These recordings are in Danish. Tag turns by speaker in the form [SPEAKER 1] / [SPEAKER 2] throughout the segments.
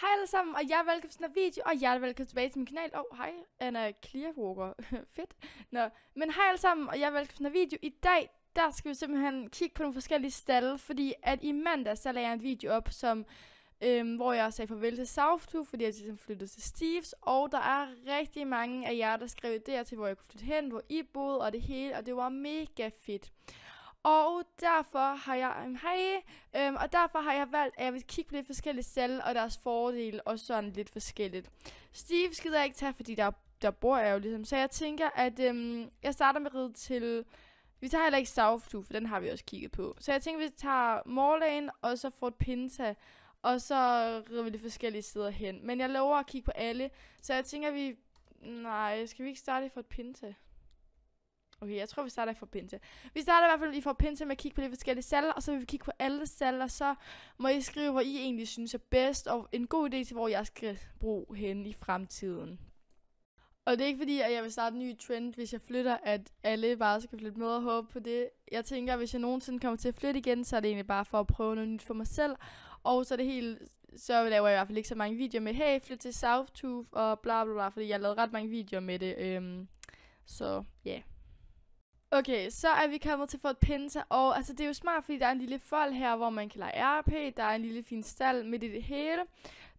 [SPEAKER 1] Hej alle sammen, og jeg er velkommen til den video, og jeg er velkommen tilbage til min kanal. Åh, oh, hej, Anna Clearwalker. Fedt. Nå, men hej alle sammen, og jeg er velkommen til den video. I dag, der skal vi simpelthen kigge på nogle forskellige stalle, fordi at i mandag, så lagde jeg en video op, som, øhm, hvor jeg sagde farvel til Southtow, fordi jeg ligesom flyttede til Steve's, og der er rigtig mange af jer, der skrev der til, hvor jeg kunne flytte hen, hvor I boede, og det hele, og det var mega fedt. Og derfor har jeg, um, hej, øhm, og derfor har jeg valgt, at jeg vil kigge på lidt forskellige celler og deres fordele og sådan lidt forskelligt. Steve skal jeg ikke tage, fordi der, der bor jeg jo ligesom. Så jeg tænker, at øhm, jeg starter med at ride til... Vi tager heller ikke Southview, for den har vi også kigget på. Så jeg tænker, at vi tager Morlane og så Fort Pinta. Og så rider vi de forskellige steder hen. Men jeg lover at kigge på alle. Så jeg tænker, at vi... Nej, skal vi ikke starte i Fort Pinta? Okay, jeg tror, vi starter i forbindelse. Vi starter i hvert fald i forbindelse med at kigge på de forskellige salger, og så vil vi kigge på alle salger, og så må I skrive, hvor I egentlig synes er bedst, og en god idé til, hvor jeg skal bruge hen i fremtiden. Og det er ikke fordi, at jeg vil starte en ny trend, hvis jeg flytter, at alle bare skal flytte med og håbe på det. Jeg tænker, at hvis jeg nogensinde kommer til at flytte igen, så er det egentlig bare for at prøve noget nyt for mig selv. Og så er det helt så laver jeg i hvert fald ikke så mange videoer med, hey, flyt til South Tooth og bla bla bla, fordi jeg har lavet ret mange videoer med det. Øhm, så ja. Yeah. Okay, så er vi kommet til Fort Pinta, og altså, det er jo smart, fordi der er en lille fold her, hvor man kan lege RP, der er en lille fin stald midt i det hele,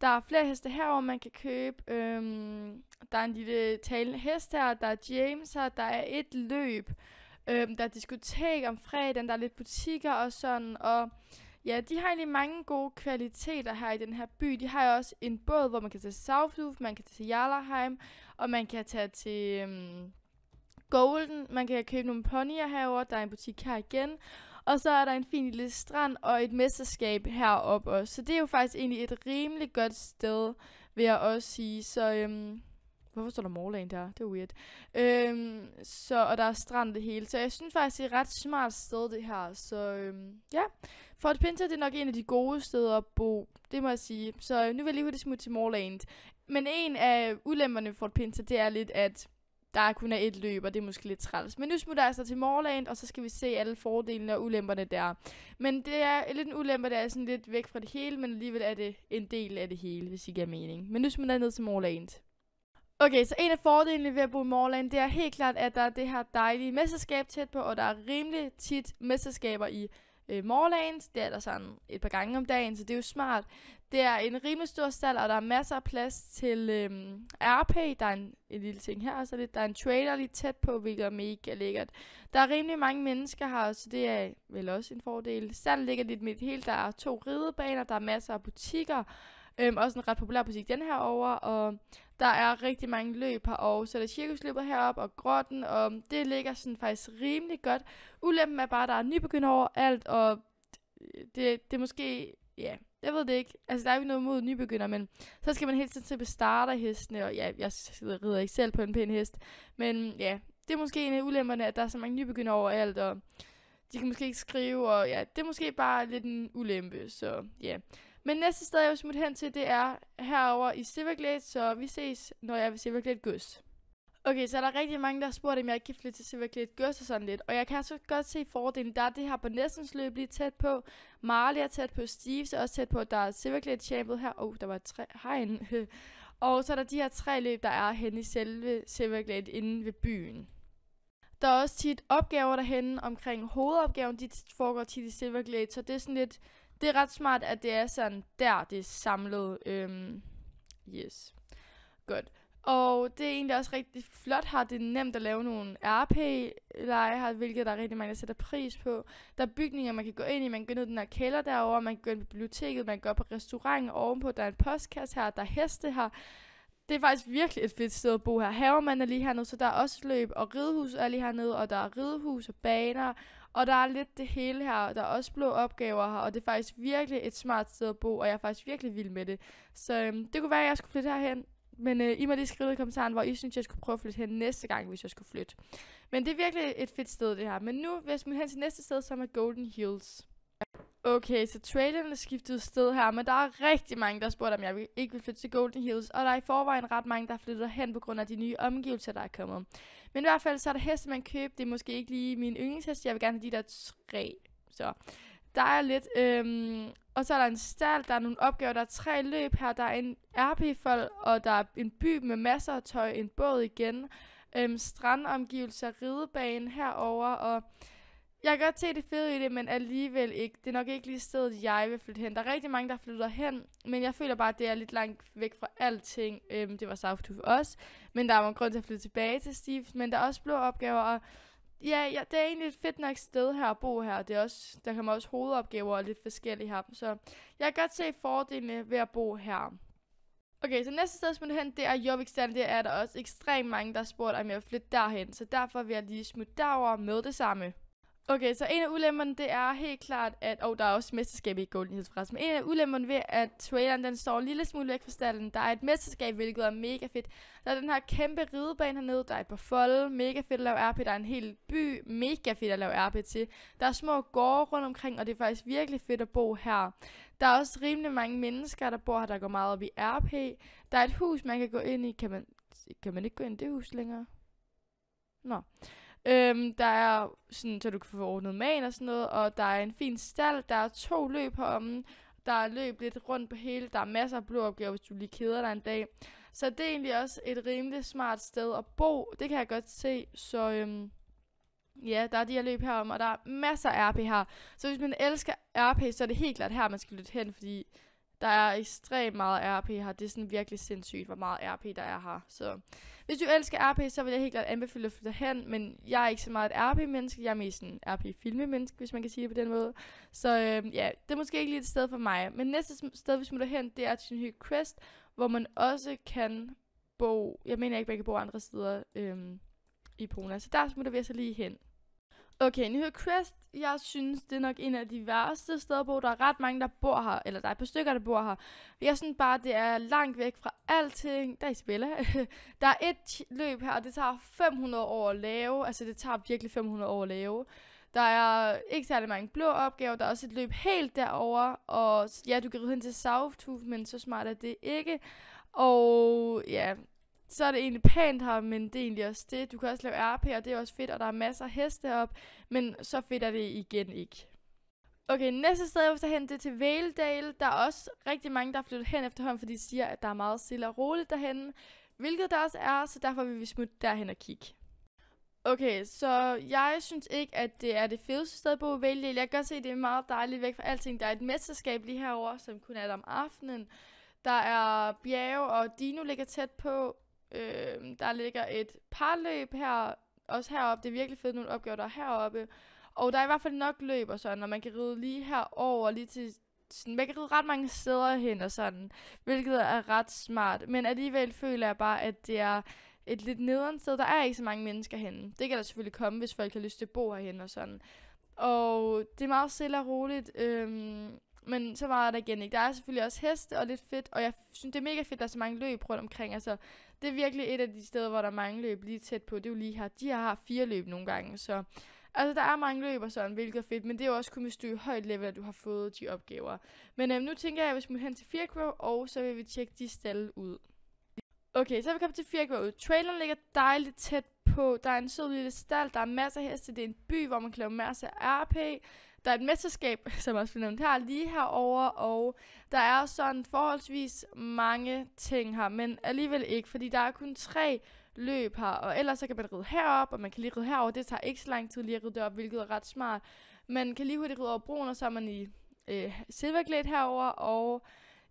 [SPEAKER 1] der er flere heste her, hvor man kan købe, øhm, der er en lille talende hest her, der er James her, der er et løb, øhm, der er diskotek om fredagen, der er lidt butikker og sådan, og ja, de har egentlig mange gode kvaliteter her i den her by. De har jo også en båd, hvor man kan tage til man kan tage til Jarlaheim, og man kan tage til... Øhm, Golden. Man kan købe nogle ponyer herover. Der er en butik her igen. Og så er der en fin lille strand og et mesterskab heroppe også. Så det er jo faktisk egentlig et rimelig godt sted, vil jeg også sige. Så øhm, Hvorfor står der Morland der? Det er weird. Øhm, så, og der er strand det hele. Så jeg synes faktisk, det er et ret smart sted, det her. Så øhm, ja, for at pinter, det er nok en af de gode steder at bo. Det må jeg sige. Så øhm, nu vil jeg lige hurtigt smutte til Morland. Men en af ulemperne for et pinter, det er lidt, at der kun er et løb, og det er måske lidt træls. Men nu smutter jeg så altså til Morland, og så skal vi se alle fordelene og ulemperne der. Men det er lidt en ulemper, der er sådan lidt væk fra det hele, men alligevel er det en del af det hele, hvis I giver mening. Men nu smutter jeg ned til Morland. Okay, så en af fordelene ved at bo i Morland, det er helt klart, at der er det her dejlige mesterskab tæt på, og der er rimelig tit mesterskaber i øh, morgenlæns. Det er der sådan et par gange om dagen, så det er jo smart. Det er en rimelig stor stald, og der er masser af plads til øhm, RP. Der er en, en lille ting her, så det, der er en trailer lige tæt på, hvilket er mega lækkert. Der er rimelig mange mennesker her, så det er vel også en fordel. Stallen ligger lidt midt helt. Der er to ridebaner, der er masser af butikker. Øhm, også en ret populær på den her over, og der er rigtig mange løb herovre, så der er cirkusløbet heroppe og grotten, og det ligger sådan faktisk rimelig godt. Ulempen er bare, at der er nybegynder over alt, og det, det er måske, ja, jeg ved det ikke. Altså, der er jo ikke noget mod nybegynder, men så skal man helt tiden til at bestarte hestene, og ja, jeg rider ikke selv på en pæn hest, men ja, det er måske en af ulemperne, at der er så mange nybegynder over alt, og de kan måske ikke skrive, og ja, det er måske bare lidt en ulempe, så ja. Yeah. Men næste sted, jeg vil smutte hen til, det er herover i Silverglade, så vi ses, når jeg er ved Silverglade Gøs. Okay, så er der rigtig mange, der har spurgt, om jeg ikke kan flytte til Silverglade Gøs og sådan lidt. Og jeg kan så altså godt se fordelen. Der er det her på Næstens løb lige tæt på. Marley er tæt på, Steve er også tæt på. Der er Silverglade Champion her. oh, der var tre. Hegn. og så er der de her tre løb, der er hen i selve Silverglade inde ved byen. Der er også tit opgaver derhen omkring hovedopgaven, de foregår tit i Silverglade, så det er sådan lidt det er ret smart, at det er sådan der, det er samlet. Øhm, yes. Godt. Og det er egentlig også rigtig flot her. Det er nemt at lave nogle RP-leje her, hvilket der er rigtig mange, der sætter pris på. Der er bygninger, man kan gå ind i. Man kan gå ned i den her kælder derovre. Man kan gå ind i biblioteket. Man kan gå op på restaurant ovenpå. Der er en postkasse her. Der er heste her. Det er faktisk virkelig et fedt sted at bo her. Havermand er lige hernede, så der er også løb og ridehus er lige hernede, og der er ridehus og baner og der er lidt det hele her, der er også blå opgaver her, og det er faktisk virkelig et smart sted at bo, og jeg er faktisk virkelig vild med det. Så øhm, det kunne være, at jeg skulle flytte herhen, men øh, I må lige skrive i kommentaren, hvor I synes, jeg skulle prøve at flytte hen næste gang, hvis jeg skulle flytte. Men det er virkelig et fedt sted, det her. Men nu vil jeg hen til næste sted, som er Golden Hills. Okay, så er skiftet sted her, men der er rigtig mange, der spurgte, om jeg ikke vil flytte til Golden Hills, og der er i forvejen ret mange, der flytter hen på grund af de nye omgivelser, der er kommet. Men i hvert fald, så er der heste, man køber. Det er måske ikke lige min yndlingshest, jeg vil gerne have de der tre. Så der er lidt. Øhm, og så er der en stald, der er nogle opgaver, der er tre løb her, der er en RP-fold, og der er en by med masser af tøj, en båd igen, øhm, strandomgivelser, ridebane herover og jeg kan godt se det fede i det, men alligevel ikke. Det er nok ikke lige stedet, jeg vil flytte hen. Der er rigtig mange, der flytter hen, men jeg føler bare, at det er lidt langt væk fra alting. Øhm, det var South for os, men der er en grund til at flytte tilbage til Steve, men der er også blå opgaver, og ja, ja, det er egentlig et fedt nok sted her at bo her. Det er også, der kommer også hovedopgaver og lidt forskellige her, så jeg kan godt se fordelene ved at bo her. Okay, så næste sted, som hen, det er Jovikstand. Det er der også ekstremt mange, der har spurgt, om jeg vil flytte derhen. Så derfor vil jeg lige smutte derover med det samme. Okay, så en af ulemmerne, det er helt klart, at... Og oh, der er også mesterskab i Golden Hills forresten. Men en af ulemmerne ved, at traileren den står en lille smule væk fra stallen. Der er et mesterskab, hvilket er mega fedt. Der er den her kæmpe ridebane hernede. Der er et par folde. Mega fedt at lave RP. Der er en hel by. Mega fedt at lave RP til. Der er små gårde rundt omkring, og det er faktisk virkelig fedt at bo her. Der er også rimelig mange mennesker, der bor her, der går meget op i RP. Der er et hus, man kan gå ind i. Kan man, kan man ikke gå ind i det hus længere? Nå. No. Øhm, der er sådan, så du kan få ordnet man og sådan noget, og der er en fin stald, der er to løb om. der er løb lidt rundt på hele, der er masser af blå opgaver, hvis du lige keder dig en dag. Så det er egentlig også et rimelig smart sted at bo, det kan jeg godt se, så øhm, ja, der er de her løb herom, og der er masser af RP her. Så hvis man elsker RP, så er det helt klart her, man skal lytte hen, fordi der er ekstremt meget RP her. Det er sådan virkelig sindssygt, hvor meget RP der er her. Så hvis du elsker RP, så vil jeg helt klart anbefale at flytte hen. Men jeg er ikke så meget et RP-menneske. Jeg er mest en RP-filmemenneske, hvis man kan sige det på den måde. Så øh, ja, det er måske ikke lige et sted for mig. Men næste sted, vi smutter hen, det er Tynhy Crest, hvor man også kan bo... Jeg mener ikke, man kan bo andre steder øh, i Pona. Så der smutter vi altså lige hen. Okay, New Crest, jeg synes, det er nok en af de værste steder at bo. Der er ret mange, der bor her, eller der er et par stykker, der bor her. Jeg synes bare, det er langt væk fra alting. Der er Isabella. der er et løb her, og det tager 500 år at lave. Altså, det tager virkelig 500 år at lave. Der er ikke særlig mange blå opgaver. Der er også et løb helt derover og ja, du kan ride hen til South Tooth, men så smart er det ikke. Og ja, så er det egentlig pænt her, men det er egentlig også det. Du kan også lave RP, og det er også fedt, og der er masser af heste op, men så fedt er det igen ikke. Okay, næste sted, jeg vil hen, det er til Væledal. Der er også rigtig mange, der er flyttet hen efterhånden, fordi de siger, at der er meget stille og roligt derhen, hvilket der også er, så derfor vil vi smutte derhen og kigge. Okay, så jeg synes ikke, at det er det fedeste sted på bo Jeg kan godt se, at det er meget dejligt væk fra alting. Der er et mesterskab lige herover, som kun er der om aftenen. Der er bjerge, og Dino ligger tæt på. Øh, der ligger et parløb her, også heroppe. Det er virkelig fedt, nogle opgaver, der er heroppe. Og der er i hvert fald nok løb og sådan, og man kan ride lige herover, lige til sådan, man kan ride ret mange steder hen og sådan, hvilket er ret smart. Men alligevel føler jeg bare, at det er et lidt nederen sted. Der er ikke så mange mennesker henne. Det kan der selvfølgelig komme, hvis folk har lyst til at bo herhen og sådan. Og det er meget stille og roligt, øhm, men så meget er der igen ikke. Der er selvfølgelig også heste og lidt fedt, og jeg synes, det er mega fedt, at der er så mange løb rundt omkring. Altså, det er virkelig et af de steder, hvor der er mange løb lige tæt på. Det er jo lige her. De har fire løb nogle gange, så... Altså, der er mange løb og sådan, hvilket er fedt, men det er jo også kun, hvis du er højt level, at du har fået de opgaver. Men øhm, nu tænker jeg, at vi skal hen til Firkrow, og så vil vi tjekke de stalle ud. Okay, så er vi kommet til Firkrow. Traileren ligger dejligt tæt på, der er en sød lille stald, der er masser af heste, det er en by, hvor man kan lave masser af RP, der er et mesterskab, som også bliver nævnt her, lige herover, og der er sådan forholdsvis mange ting her, men alligevel ikke, fordi der er kun tre løb her, og ellers så kan man ride herop, og man kan lige ride herover, det tager ikke så lang tid lige at ride derop, hvilket er ret smart. Man kan lige hurtigt ride over broen, og så er man i øh, silverglæde herover, og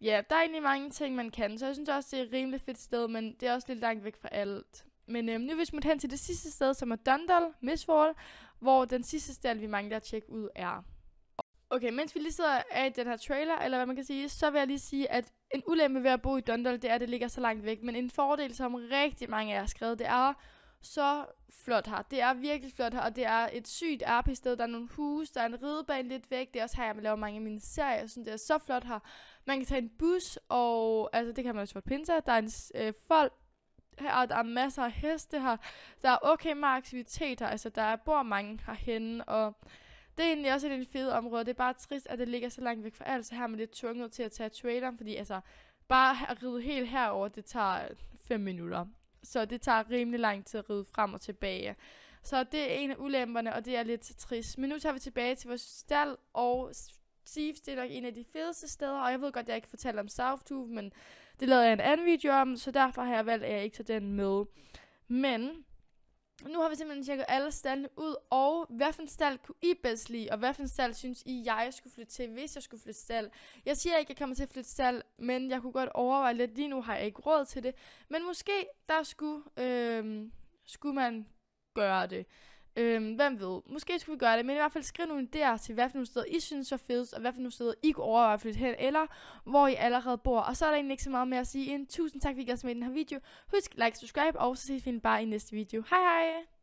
[SPEAKER 1] ja, der er egentlig mange ting, man kan, så jeg synes også, det er et rimelig fedt sted, men det er også lidt langt væk fra alt. Men øhm, nu vil vi smutte hen til det sidste sted, som er Dundal, Mistfall, hvor den sidste sted, vi mangler at tjekke ud, er. Okay, mens vi lige sidder af den her trailer, eller hvad man kan sige, så vil jeg lige sige, at en ulempe ved at bo i Dundal, det er, at det ligger så langt væk. Men en fordel, som rigtig mange af jer har skrevet, det er så flot her. Det er virkelig flot her, og det er et sygt RP-sted. Der er nogle huse, der er en ridebane lidt væk. Det er også her, jeg laver mange af mine serier. Jeg synes, det er så flot her. Man kan tage en bus, og altså, det kan man også få pinser. Der er en øh, folk, her, og der er masser af heste her. Der er okay med aktiviteter, altså der bor mange herhenne, og det er egentlig også et fedt område. Det er bare trist, at det ligger så langt væk fra alt, så her er man lidt tvunget til at tage traileren, fordi altså, bare at ride helt herover, det tager 5 øh, minutter. Så det tager rimelig lang tid at ride frem og tilbage. Så det er en af ulemperne, og det er lidt trist. Men nu tager vi tilbage til vores stald, og Thieves, det er nok en af de fedeste steder, og jeg ved godt, at jeg ikke fortælle om South Tube, men det lavede jeg en anden video om, så derfor har jeg valgt, at jeg ikke tager den med. Men nu har vi simpelthen tjekket alle stallene ud, og hvad for en stald kunne I bedst lide, og hvad for en stald synes I, jeg skulle flytte til, hvis jeg skulle flytte stald? Jeg siger ikke, at jeg kommer til at flytte stald, men jeg kunne godt overveje lidt. Lige nu har jeg ikke råd til det, men måske der skulle, øh, skulle man gøre det. Øhm, hvem ved? Måske skulle vi gøre det, men i hvert fald skriv nogle idéer til, hvad for nogle steder I synes er fedt, og hvad for nogle steder I kunne overveje at flytte hen, eller hvor I allerede bor. Og så er der egentlig ikke så meget mere at sige end tusind tak, fordi I gør med i den her video. Husk, like, subscribe, og så ses vi bare i næste video. Hej hej!